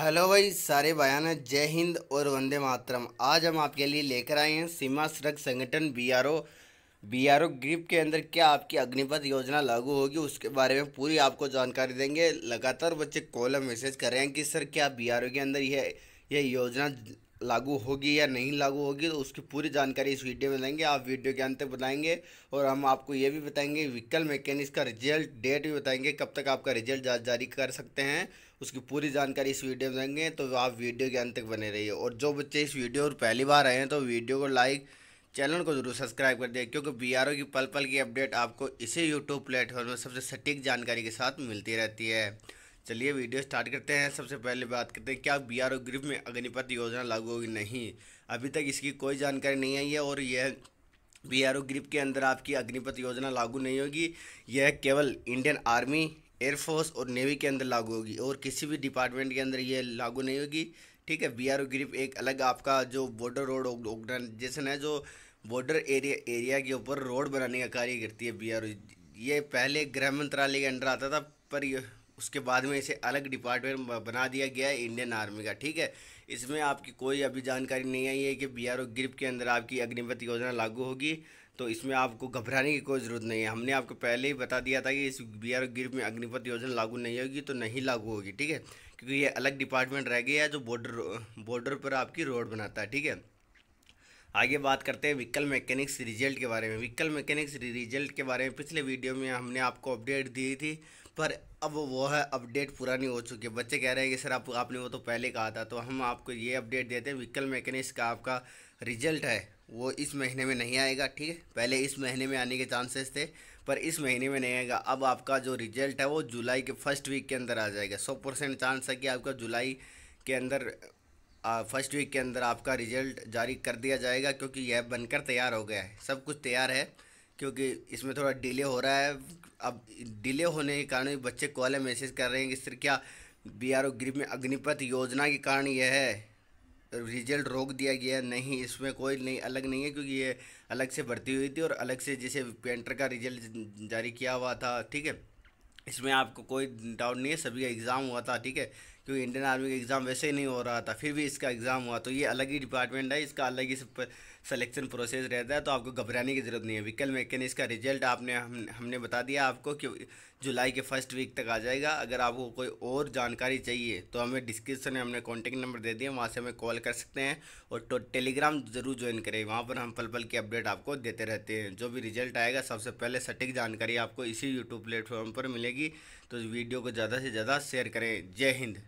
hello भाई सारे बयान जय हिंद और वंदे मातरम आज हम आपके लिए लेकर आए हैं सीमा सड़क संगठन बीआरओ बीआरओ ग्रिप के अंदर क्या आपकी अग्निपथ योजना लागू होगी उसके बारे में पूरी आपको जानकारी देंगे लगातार बच्चे कॉल और मैसेज कर रहे हैं कि सर क्या बीआरओ के अंदर यह यह योजना लागू होगी या नहीं लागू होगी तो उसकी पूरी जानकारी इस वीडियो में देंगे आप वीडियो के अंत तक बताएंगे और हम आपको ये भी बताएंगे व्हीकल मैकेनिक्स का रिजल्ट डेट भी बताएंगे कब तक आपका रिजल्ट जारी कर सकते हैं उसकी पूरी जानकारी इस वीडियो में देंगे तो आप वीडियो के अंत तक बने रहिए और जो बच्चे इस वीडियो पर पहली बार आए हैं तो वीडियो को लाइक चैनल को जरूर सब्सक्राइब कर दें क्योंकि बी की पल पल की अपडेट आपको इसी यूट्यूब प्लेटफॉर्म में सबसे सटीक जानकारी के साथ मिलती रहती है चलिए वीडियो स्टार्ट करते हैं सबसे पहले बात करते हैं क्या बी आर ग्रुप में अग्निपथ योजना लागू होगी नहीं अभी तक इसकी कोई जानकारी नहीं आई है और यह बी आर ग्रुप के अंदर आपकी अग्निपथ योजना लागू नहीं होगी यह केवल इंडियन आर्मी एयरफोर्स और नेवी के अंदर लागू होगी और किसी भी डिपार्टमेंट के अंदर ये लागू नहीं होगी ठीक है बी आर ओ ग्रिप एक अलग आपका जो बॉर्डर रोड ऑर्गेनाइजेशन है जो बॉर्डर एरिया एरिया के ऊपर रोड बनाने का कार्य करती है बी आर ओ ये पहले गृह मंत्रालय के अंडर आता था पर उसके बाद में इसे अलग डिपार्टमेंट बना दिया गया है इंडियन आर्मी का ठीक है इसमें आपकी कोई अभी जानकारी नहीं आई है कि बी आर ग्रिप के अंदर आपकी अग्निपथ योजना लागू होगी तो इसमें आपको घबराने की कोई ज़रूरत नहीं है हमने आपको पहले ही बता दिया था कि इस बी आर ग्रिप में अग्निपथ योजना लागू नहीं होगी तो नहीं लागू होगी ठीक है क्योंकि ये अलग डिपार्टमेंट रह गया है जो बॉर्डर बॉर्डर पर आपकी रोड बनाता है ठीक है आगे बात करते हैं व्हीकल मैकेनिक्स रिजल्ट के बारे में व्हीकल मैकेनिक्स रिजल्ट के बारे में पिछले वीडियो में हमने आपको अपडेट दी थी पर अब वो है अपडेट पूरा नहीं हो चुकी बच्चे कह रहे हैं कि सर आप आपने वो तो पहले कहा था तो हम आपको ये अपडेट देते हैं व्हीकल मैकेनिक्स का आपका रिजल्ट है वो इस महीने में नहीं आएगा ठीक है पहले इस महीने में आने के चांसेस थे पर इस महीने में नहीं आएगा अब आपका जो रिजल्ट है वो जुलाई के फर्स्ट वीक के अंदर आ जाएगा सौ परसेंट चांस है कि आपका जुलाई के अंदर फर्स्ट वीक के अंदर आपका रिजल्ट जारी कर दिया जाएगा क्योंकि यह बनकर तैयार हो गया है सब कुछ तैयार है क्योंकि इसमें थोड़ा डिले हो रहा है अब डिले होने के कारण बच्चे कॉल मैसेज कर रहे हैं कि सर क्या बी आर ओ ग्रिप में अग्निपथ योजना के कारण यह है रिजल्ट रोक दिया गया नहीं इसमें कोई नहीं अलग नहीं है क्योंकि ये अलग से भर्ती हुई थी और अलग से जैसे पेंटर का रिजल्ट जारी किया हुआ था ठीक है इसमें आपको कोई डाउट नहीं है सभी का एग्ज़ाम हुआ था ठीक है क्योंकि इंडियन आर्मी का एग्ज़ाम वैसे ही नहीं हो रहा था फिर भी इसका एग्ज़ाम हुआ तो ये अलग ही डिपार्टमेंट है इसका अलग ही सिलेक्शन प्रोसेस रहता है तो आपको घबराने की ज़रूरत नहीं है विकल मैकेनिक इसका रिजल्ट आपने हम हमने बता दिया आपको कि जुलाई के फर्स्ट वीक तक आ जाएगा अगर आपको कोई और जानकारी चाहिए तो हमें डिस्क्रिप्शन में हमने कॉन्टैक्ट नंबर दे दिया वहाँ से हमें कॉल कर सकते हैं और तो टेलीग्राम ज़रूर ज्वाइन करें वहाँ पर हम पल पल की अपडेट आपको देते रहते हैं जो भी रिजल्ट आएगा सबसे पहले सटीक जानकारी आपको इसी यूट्यूब प्लेटफॉर्म पर मिलेगी तो वीडियो को ज़्यादा से ज़्यादा शेयर करें जय हिंद